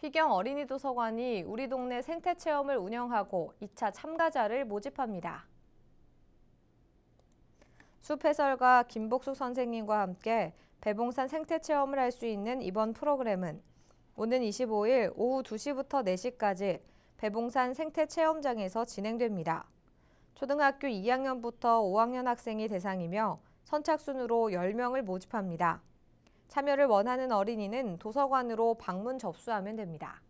피경 어린이 도서관이 우리 동네 생태 체험을 운영하고 2차 참가자를 모집합니다. 숲 해설가 김복숙 선생님과 함께 배봉산 생태 체험을 할 수 있는 이번 프로그램은 오는 25일 오후 2시부터 4시까지 배봉산 생태 체험장에서 진행됩니다. 초등학교 2학년부터 5학년 학생이 대상이며 선착순으로 10명을 모집합니다. 참여를 원하는 어린이는 도서관으로 방문 접수하면 됩니다.